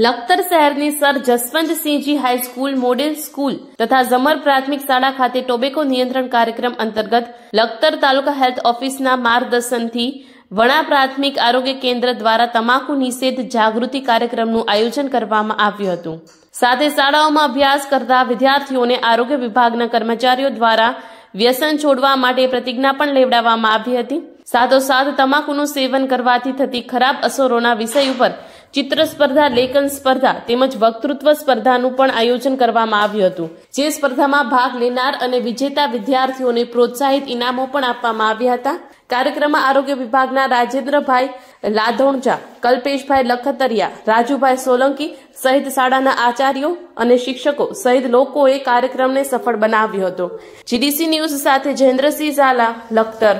લખતર શહેરની sir Jaswantsinhji high school model school તથા જમર પ્રાથમિક શાળા ખાતે ટોબેકો નિયંત્રણ કાર્યક્રમ અંતર્ગત લખતર તાલુકા હેલ્થ ઓફિસના માર્ગદર્શનથી વણા પ્રાથમિક આરોગ્ય કેન્દ્ર દ્વારા તમાકુ નિષેધ જાગૃતિ કાર્યક્રમનું આયોજન કરવામાં આવ્યું હતું સાથે શાળાઓમાં અભ્યાસ કરતા વિદ્યાર્થીઓને આરોગ્ય વિભાગના કર્મચારીઓ દ્વારા વ્યસન છોડવા માટે પ્રતિજ્ઞા પણ લેવડાવવામાં આવી હતી સાથોસાથ તમાકુનું સેવન કરવાથી થતી ખરાબ અસરોના વિષય ઉપર ચિત્ર સ્પર્ધા લેખન સ્પર્ધા તેમજ વક્તૃત્વ સ્પર્ધાનું પણ આયોજન કરવામાં આવ્યું હતું જે સ્પર્ધામાં ભાગ લેનાર અને વિજેતા વિદ્યાર્થીઓને પ્રોત્સાહિત ઇનામો પણ આપવામાં આવ્યા હતા કાર્યક્રમમાં આરોગ્ય વિભાગના રાજેન્દ્રભાઈ લાધોણજા કલ્પેશભાઈ લખતરિયા રાજુભાઈ સોલંકી સહિત શાળાના આચાર્યો અને શિક્ષકો સહિત લોકોએ કાર્યક્રમને સફળ બનાવ્યો હતો જીડીસી ન્યૂઝ સાથે જયેન્દ્રસિંહ ઝાલા લખતર